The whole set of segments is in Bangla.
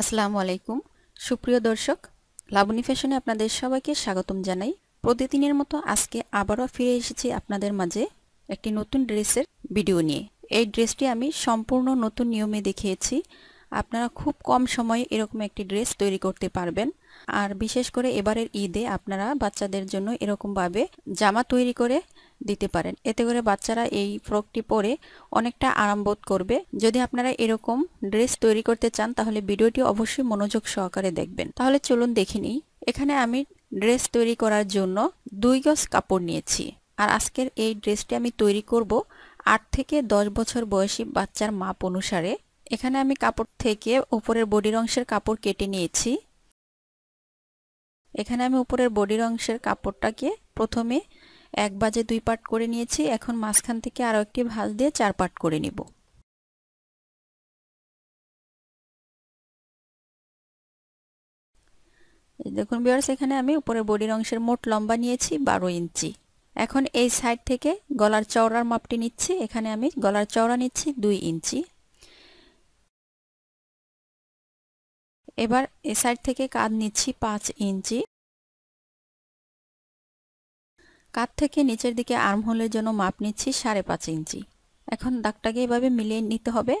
আসসালামু আলাইকুম সুপ্রিয় দর্শক লাবণী ফ্যাশনে আপনাদের সবাইকে স্বাগতম জানাই প্রতিদিনের মতো আজকে আবারও ফিরে এসেছি আপনাদের মাঝে একটি নতুন ড্রেসের ভিডিও নিয়ে এই ড্রেসটি আমি সম্পূর্ণ নতুন নিয়মে দেখিয়েছি আপনারা খুব কম সময়ে এরকম একটি ড্রেস তৈরি করতে পারবেন আর বিশেষ করে এবারের ঈদে আপনারা বাচ্চাদের জন্য এরকমভাবে জামা তৈরি করে দিতে পারেন এতে করে বাচ্চারা এই ফ্রকটি পরে অনেকটা আরাম বোধ করবে যদি আপনারা এরকম ড্রেস তৈরি করতে চান তাহলে ভিডিওটি অবশ্যই মনোযোগ সহকারে দেখবেন তাহলে চলুন দেখে নিই এখানে আমি ড্রেস তৈরি করার জন্য দুই গজ কাপড় নিয়েছি আর আজকের এই ড্রেসটি আমি তৈরি করব আট থেকে দশ বছর বয়সী বাচ্চার মাপ অনুসারে এখানে আমি কাপড় থেকে উপরের বডির অংশের কাপড় কেটে নিয়েছি এখানে আমি উপরের বডির অংশের কাপড়টাকে প্রথমে এক বাজে দুই পার্ট করে নিয়েছি এখন মাঝখান থেকে আরও একটি ভাঁজ দিয়ে চার পার্ট করে নেব দেখুন বিয়ার্স এখানে আমি উপরে বডির অংশের মোট লম্বা নিয়েছি বারো ইঞ্চি এখন এই সাইড থেকে গলার চওড়ার মাপটি নিচ্ছি এখানে আমি গলার চওড়া নিচ্ছি দুই ইঞ্চি এবার এ সাইড থেকে কাঁধ নিচ্ছি পাঁচ ইঞ্চি কাত থেকে নিচের দিকে হোলের জন্য মাপ নিচ্ছি সাড়ে পাঁচ ইঞ্চি এখন দাগটাকে এভাবে মিলিয়ে নিতে হবে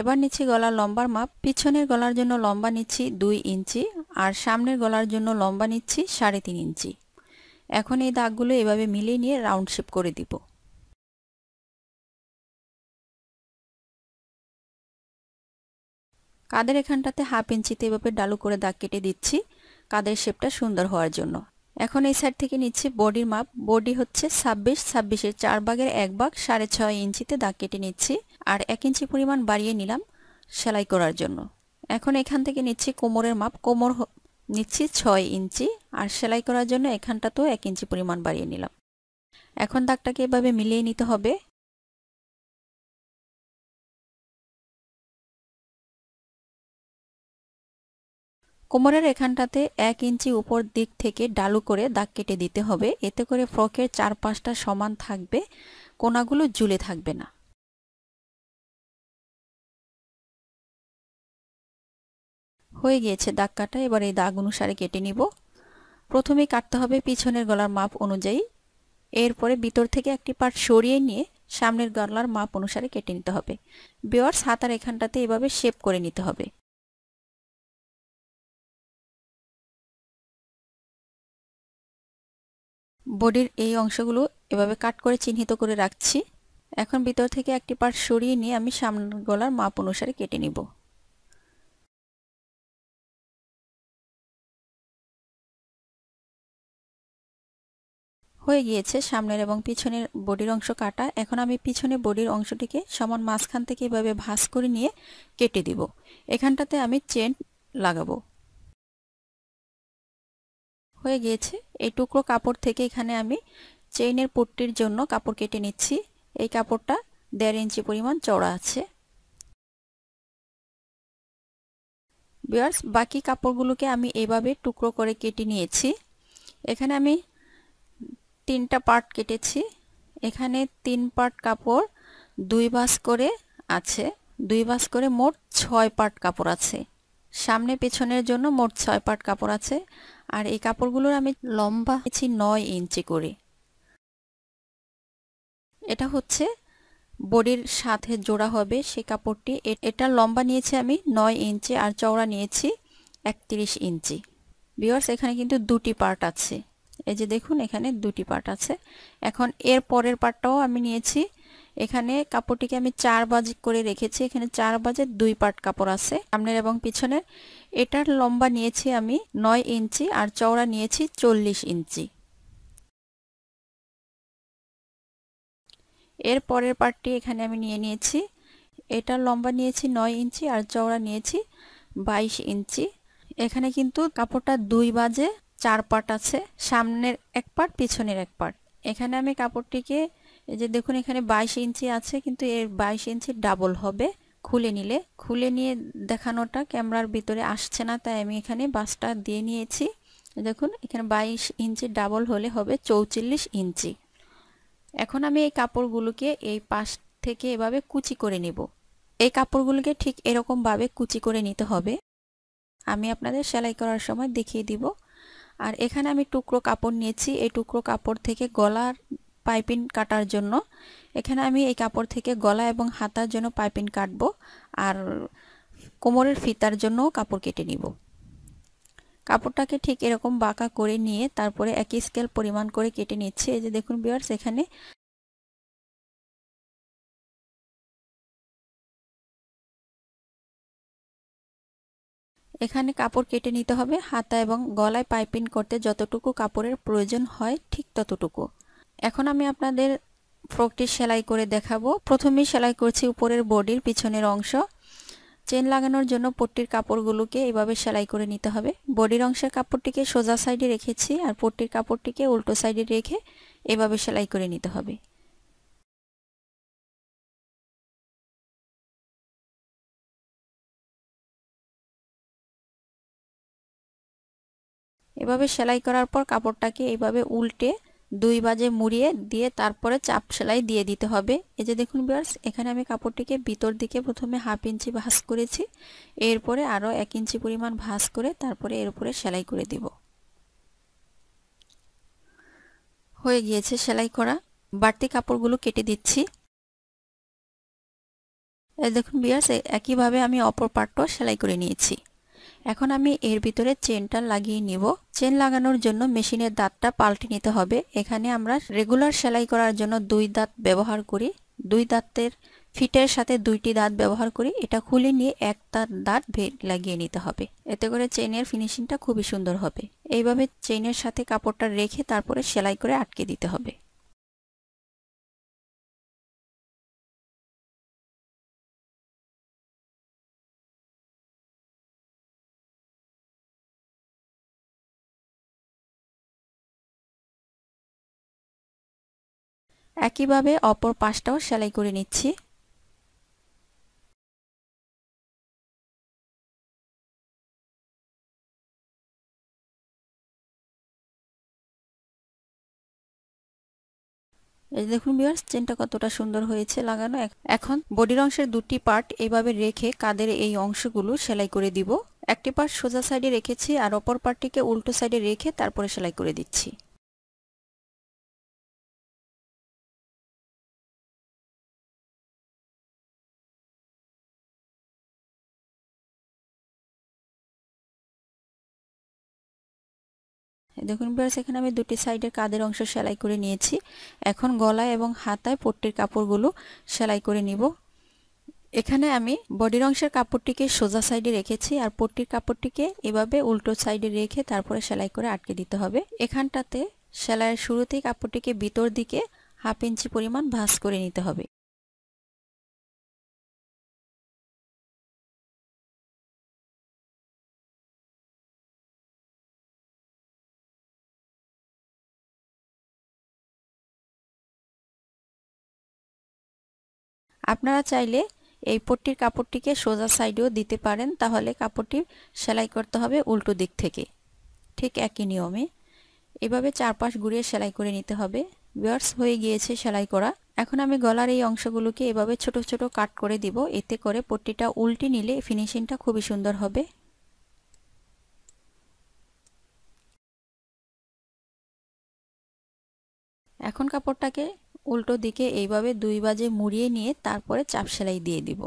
এবার নিচ্ছি গলার লম্বার মাপ পিছনের গলার জন্য লম্বা নিচ্ছি দুই ইঞ্চি আর সামনের গলার জন্য লম্বা নিচ্ছি সাড়ে তিন ইঞ্চি এখন এই দাগগুলো এভাবে মিলিয়ে নিয়ে রাউন্ড শেপ করে দিব কাদের এখানটাতে হাফ ইঞ্চিতে এভাবে ডালু করে দাগ কেটে দিচ্ছি কাদের শেপটা সুন্দর হওয়ার জন্য এখন এই সাইড থেকে নিচ্ছি বডির মাপ বডি হচ্ছে ছাব্বিশ ছাব্বিশের চার ভাগের এক ভাগ সাড়ে ছয় ইঞ্চিতে দাগ কেটে নিচ্ছি আর এক ইঞ্চি পরিমাণ বাড়িয়ে নিলাম সেলাই করার জন্য এখন এখান থেকে নিচ্ছি কোমরের মাপ কোমর নিচ্ছি ছয় ইঞ্চি আর সেলাই করার জন্য এখানটাতেও এক ইঞ্চি পরিমাণ বাড়িয়ে নিলাম এখন দাগটাকে এভাবে মিলিয়ে নিতে হবে কোমরের এখানটাতে এক ইঞ্চি উপর দিক থেকে ডালু করে দাগ কেটে দিতে হবে এতে করে ফ্রকের চারপাশটা সমান থাকবে কোনাগুলো জুলে থাকবে না হয়ে গিয়েছে দাগ কাটা এবার এই দাগ অনুসারে কেটে নিব প্রথমে কাটতে হবে পিছনের গলার মাপ অনুযায়ী এরপরে ভিতর থেকে একটি পার্ট সরিয়ে নিয়ে সামনের গলার মাপ অনুসারে কেটে নিতে হবে বেয়ার্স হাতার এখানটাতে এভাবে শেপ করে নিতে হবে বডির এই অংশগুলো এভাবে কাট করে চিহ্নিত করে রাখছি এখন ভিতর থেকে একটি পার্ট সরিয়ে নিয়ে আমি সামনের গলার মাপ অনুসারে কেটে নিব হয়ে গিয়েছে সামনের এবং পিছনের বডির অংশ কাটা এখন আমি পিছনে বডির অংশটিকে সমান মাঝখান থেকে এভাবে ভাঁজ করে নিয়ে কেটে দিব এখানটাতে আমি চেন লাগাবো হয়ে গিয়েছে এই টুকরো কাপড় থেকে এখানে আমি চেইনের পুটটির জন্য কাপড় কেটে নিচ্ছি এই কাপড়টা দেড় ইঞ্চি পরিমাণ চড়া আছে বিয়ার্স বাকি কাপড়গুলোকে আমি এইভাবে টুকরো করে কেটে নিয়েছি এখানে আমি তিনটা পার্ট কেটেছি এখানে তিন পার্ট কাপড় দুই বাস করে আছে দুই বাস করে মোট ছয় পার্ট কাপড় আছে সামনে পেছনের জন্য মোট ছয় পার্ট কাপড় আছে আর এই কাপড়গুলোর আমি লম্বা হয়েছি নয় ইঞ্চি করে এটা হচ্ছে বডির সাথে জোড়া হবে সে কাপড়টি এটা লম্বা নিয়েছি আমি নয় ইঞ্চি আর চওড়া নিয়েছি একত্রিশ ইঞ্চি বিয়ার্স এখানে কিন্তু দুটি পার্ট আছে এই যে দেখুন এখানে দুটি পার্ট আছে এখন এর পরের পার্টটাও আমি নিয়েছি এখানে কাপড়টিকে আমি চার বাজ করে রেখেছি এখানে চার বাজে দুই পাট কাপড় আছে সামনের এবং পিছনের এটার লম্বা নিয়েছি আমি নয় ইঞ্চি আর চওড়া নিয়েছি চল্লিশ ইঞ্চি এর পরের পার্টটি এখানে আমি নিয়ে নিয়েছি এটার লম্বা নিয়েছি নয় ইঞ্চি আর চওড়া নিয়েছি বাইশ ইঞ্চি এখানে কিন্তু কাপড়টা দুই বাজে চার পাট আছে সামনের এক পাট পিছনের এক পাট এখানে আমি কাপড়টিকে এই যে দেখুন এখানে বাইশ ইঞ্চি আছে কিন্তু এর বাইশ ইঞ্চি ডাবল হবে খুলে নিলে খুলে নিয়ে দেখানোটা ক্যামেরার ভিতরে আসছে না তাই আমি এখানে বাসটা দিয়ে নিয়েছি দেখুন এখানে বাইশ ইঞ্চি ডাবল হলে হবে চৌচল্লিশ ইঞ্চি এখন আমি এই কাপড়গুলোকে এই পাশ থেকে এভাবে কুচি করে নেব এই কাপড়গুলোকে ঠিক এরকমভাবে কুচি করে নিতে হবে আমি আপনাদের সেলাই করার সময় দেখিয়ে দিব আর এখানে আমি টুকরো কাপড় নিয়েছি এই টুকরো কাপড় থেকে গলার পাইপিন কাটার জন্য এখানে আমি এই কাপড় থেকে গলা এবং হাতার জন্য পাইপিন কাটবো আর কোমরের ফিতার জন্য কাপড় কেটে নিব কাপড়টাকে ঠিক এরকম বাঁকা করে নিয়ে তারপরে একই স্কেল পরিমাণ করে কেটে নিচ্ছে এই যে দেখুন বিয়ার্স এখানে এখানে কাপড় কেটে নিতে হবে হাতা এবং গলায় পাইপিং করতে যতটুকু কাপড়ের প্রয়োজন হয় ঠিক ততটুকু এখন আমি আপনাদের ফ্রকটি সেলাই করে দেখাবো প্রথমেই সেলাই করছি উপরের বডির পিছনের অংশ চেন লাগানোর জন্য পট্টির কাপড়গুলোকে এভাবে সেলাই করে নিতে হবে বডির অংশের কাপড়টিকে সোজা সাইডে রেখেছি আর পট্টির কাপড়টিকে উল্টো সাইডে রেখে এভাবে সেলাই করে নিতে হবে এভাবে সেলাই করার পর কাপড়টাকে এইভাবে উল্টে দুই বাজে মুড়িয়ে দিয়ে তারপরে চাপ সেলাই দিয়ে দিতে হবে এই যে দেখুন বিয়ার্স এখানে আমি কাপড়টিকে ভিতর দিকে প্রথমে হাফ ইঞ্চি ভাঁজ করেছি এরপরে আরও এক ইঞ্চি পরিমাণ ভাঁজ করে তারপরে এর উপরে সেলাই করে দিব হয়ে গিয়েছে সেলাই করা বাড়তি কাপড়গুলো কেটে দিচ্ছি দেখুন বিয়ার্স একইভাবে আমি অপর পার্টটাও সেলাই করে নিয়েছি এখন আমি এর ভিতরে চেনটা লাগিয়ে নিব চেন লাগানোর জন্য মেশিনের দাঁতটা পাল্টে নিতে হবে এখানে আমরা রেগুলার সেলাই করার জন্য দুই দাঁত ব্যবহার করি দুই দাঁতের ফিটের সাথে দুইটি দাঁত ব্যবহার করি এটা খুলে নিয়ে এক দাঁত দাঁত লাগিয়ে নিতে হবে এতে করে চেনের ফিনিশিংটা খুবই সুন্দর হবে এইভাবে চেনের সাথে কাপড়টা রেখে তারপরে সেলাই করে আটকে দিতে হবে একইভাবে অপর পাশটাও সেলাই করে নিচ্ছি এই দেখুন বিয়ার্স চেনটা কতটা সুন্দর হয়েছে লাগানো এখন বডির অংশের দুটি পার্ট এইভাবে রেখে কাদের এই অংশগুলো সেলাই করে দিব একটি পার্ট সোজা সাইডে রেখেছি আর অপর পার্টটিকে উল্টো সাইডে রেখে তারপরে সেলাই করে দিচ্ছি দেখুন ব্রাস এখানে আমি দুটি সাইডের কাদের অংশ সেলাই করে নিয়েছি এখন গলায় এবং হাতায় পট্টির কাপড়গুলো সেলাই করে নিব এখানে আমি বডির অংশের কাপড়টিকে সোজা সাইডে রেখেছি আর পট্টির কাপড়টিকে এভাবে উল্টো সাইডে রেখে তারপরে সেলাই করে আটকে দিতে হবে এখানটাতে সেলাইয়ের শুরুতেই কাপড়টিকে ভিতর দিকে হাফ ইঞ্চি পরিমাণ ভাঁজ করে নিতে হবে আপনারা চাইলে এই পট্টির কাপড়টিকে সোজা সাইডেও দিতে পারেন তাহলে কাপড়টি সেলাই করতে হবে উল্টো দিক থেকে ঠিক একই নিয়মে এভাবে চারপাশ ঘুরিয়ে সেলাই করে নিতে হবে বিয়ার্স হয়ে গিয়েছে সেলাই করা এখন আমি গলার এই অংশগুলোকে এভাবে ছোট ছোট কাট করে দিব এতে করে পট্টিটা উল্টে নিলে ফিনিশিংটা খুবই সুন্দর হবে এখন কাপড়টাকে উল্টো দিকে এইভাবে দুই বাজে মুড়িয়ে নিয়ে তারপরে চাপ সেলাই দিয়ে দিব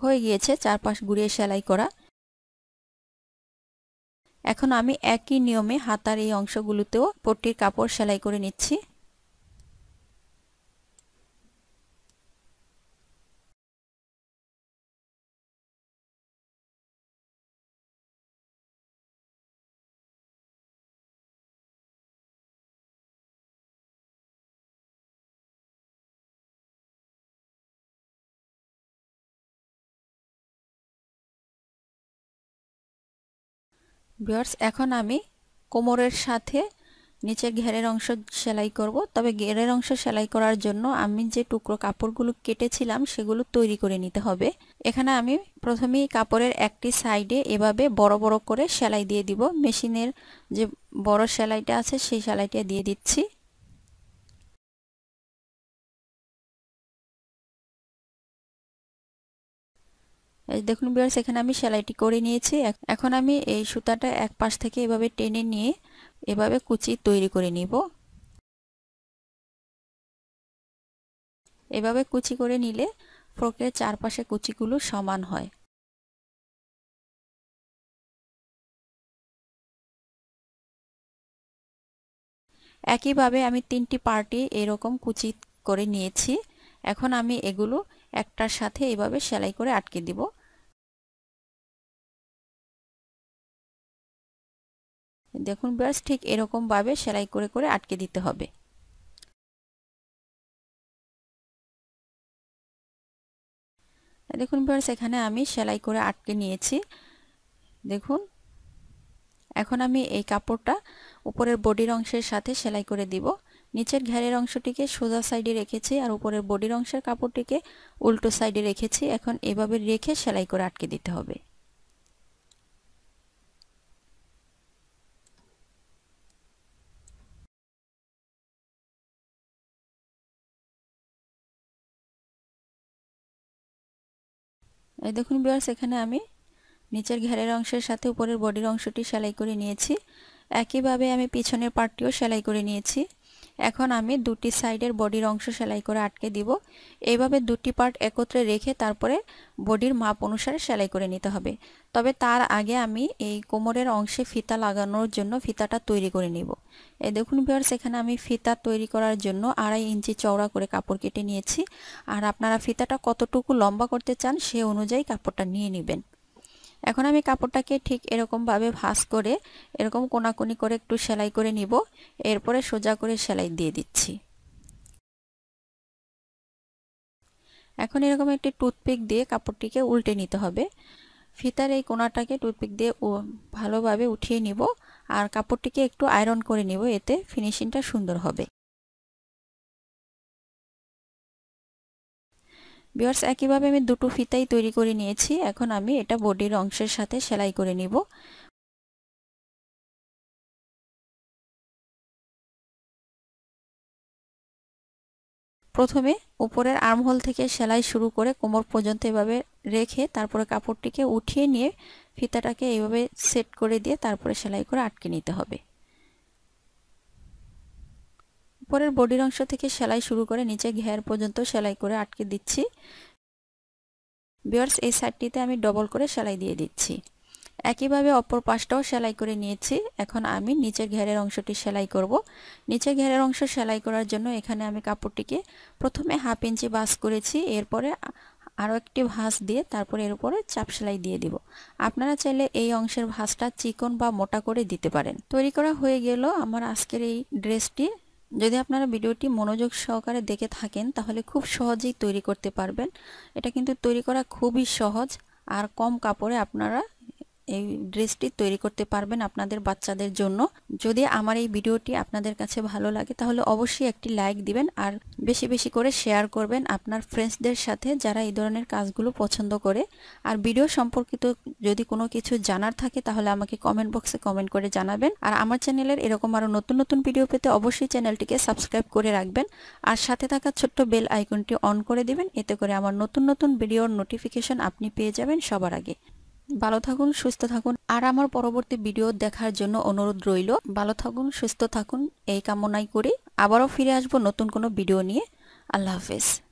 হয়ে গিয়েছে চারপাশ ঘুরিয়ে সেলাই করা এখন আমি একই নিয়মে হাতার এই অংশগুলোতেও পট্টির কাপড় সেলাই করে নিচ্ছি ভিওর্স এখন আমি কোমরের সাথে নিচে ঘেরের অংশ সেলাই করব তবে ঘেরের অংশ সেলাই করার জন্য আমি যে টুকরো কাপড়গুলো কেটেছিলাম সেগুলো তৈরি করে নিতে হবে এখানে আমি প্রথমেই কাপড়ের একটি সাইডে এভাবে বড় বড় করে সেলাই দিয়ে দিব মেশিনের যে বড় সেলাইটা আছে সেই সেলাইটা দিয়ে দিচ্ছি দেখুন বিয়ার্স এখানে আমি সেলাইটি করে নিয়েছি এখন আমি এই সুতাটা এক পাশ থেকে এভাবে টেনে নিয়ে এভাবে কুচি তৈরি করে নিব এভাবে কুচি করে নিলে ফ্রকের চারপাশে কুচিগুলো সমান হয় একইভাবে আমি তিনটি পার্টি এরকম কুচি করে নিয়েছি এখন আমি এগুলো একটার সাথে এইভাবে সেলাই করে আটকে দিব দেখুন ব্যাস ঠিক এরকমভাবে সেলাই করে করে আটকে দিতে হবে দেখুন ব্যাস এখানে আমি সেলাই করে আটকে নিয়েছি দেখুন এখন আমি এই কাপড়টা উপরের বডির অংশের সাথে সেলাই করে দিব নিচের ঘ্যারের অংশটিকে সোজা সাইডে রেখেছি আর উপরের বডির অংশের কাপড়টিকে উল্টো সাইডে রেখেছি এখন এভাবে রেখে সেলাই করে আটকে দিতে হবে এই দেখুন বিয়ার্স এখানে আমি নিচের ঘেরের অংশের সাথে উপরের বডির অংশটি সেলাই করে নিয়েছি একইভাবে আমি পিছনের পার্টটিও সেলাই করে নিয়েছি এখন আমি দুটি সাইডের বডির অংশ সেলাই করে আটকে দিব এইভাবে দুটি পার্ট একত্রে রেখে তারপরে বডির মাপ অনুসারে সেলাই করে নিতে হবে তবে তার আগে আমি এই কোমরের অংশে ফিতা লাগানোর জন্য ফিতাটা তৈরি করে নিব এই দেখুন ভিওর্স এখানে আমি ফিতা তৈরি করার জন্য আড়াই ইঞ্চি চওড়া করে কাপড় কেটে নিয়েছি আর আপনারা ফিতাটা কতটুকু লম্বা করতে চান সে অনুযায়ী কাপড়টা নিয়ে নেবেন এখন আমি কাপড়টাকে ঠিক এরকমভাবে ভাস করে এরকম কোনাকুনি করে একটু সেলাই করে নিব এরপরে সোজা করে সেলাই দিয়ে দিচ্ছি এখন এরকম একটি টুথপিক দিয়ে কাপড়টিকে উল্টে নিতে হবে ফিতার এই কোনাটাকে টুথপিক দিয়ে ভালোভাবে উঠিয়ে নিব আর কাপড়টিকে একটু আয়রন করে নিব এতে ফিনিশিংটা সুন্দর হবে বিয়ার্স একইভাবে আমি দুটো ফিতাই তৈরি করে নিয়েছি এখন আমি এটা বডির অংশের সাথে সেলাই করে নিব প্রথমে উপরের আর্মহোল থেকে সেলাই শুরু করে কোমর পর্যন্ত এভাবে রেখে তারপরে কাপড়টিকে উঠিয়ে নিয়ে ফিতাটাকে এইভাবে সেট করে দিয়ে তারপরে সেলাই করে আটকে নিতে হবে উপরের বডির অংশ থেকে সেলাই শুরু করে নিচে ঘের পর্যন্ত সেলাই করে আটকে দিচ্ছি বিয়ার্স এই সাইডটিতে আমি ডবল করে সেলাই দিয়ে দিচ্ছি একইভাবে অপর পাশটাও সেলাই করে নিয়েছি এখন আমি নিচের ঘেরের অংশটি সেলাই করব নিচে ঘেরের অংশ সেলাই করার জন্য এখানে আমি কাপড়টিকে প্রথমে হাফ ইঞ্চি বাস করেছি এরপরে আরও একটি ভাঁজ দিয়ে তারপরে এর উপরে চাপ সেলাই দিয়ে দিব আপনারা চাইলে এই অংশের ভাঁজটা চিকন বা মোটা করে দিতে পারেন তৈরি করা হয়ে গেল আমার আজকের এই ড্রেসটি যদি আপনারা ভিডিওটি মনোযোগ সহকারে দেখে থাকেন তাহলে খুব সহজেই তৈরি করতে পারবেন এটা কিন্তু তৈরি করা খুবই সহজ আর কম কাপড়ে আপনারা এই ড্রেসটি তৈরি করতে পারবেন আপনাদের বাচ্চাদের জন্য যদি আমার এই ভিডিওটি আপনাদের কাছে ভালো লাগে তাহলে অবশ্যই একটি লাইক দিবেন আর বেশি বেশি করে শেয়ার করবেন আপনার ফ্রেন্ডসদের সাথে যারা এই ধরনের কাজগুলো পছন্দ করে আর ভিডিও সম্পর্কিত যদি কোনো কিছু জানার থাকে তাহলে আমাকে কমেন্ট বক্সে কমেন্ট করে জানাবেন আর আমার চ্যানেলের এরকম আরও নতুন নতুন ভিডিও পেতে অবশ্যই চ্যানেলটিকে সাবস্ক্রাইব করে রাখবেন আর সাথে থাকা ছোট্ট বেল আইকনটি অন করে দিবেন এতে করে আমার নতুন নতুন ভিডিওর নোটিফিকেশন আপনি পেয়ে যাবেন সবার আগে ভালো থাকুন সুস্থ থাকুন আর আমার পরবর্তী ভিডিও দেখার জন্য অনুরোধ রইল ভালো থাকুন সুস্থ থাকুন এই কামনাই করে আবারও ফিরে আসবো নতুন কোনো ভিডিও নিয়ে আল্লাহ হাফেজ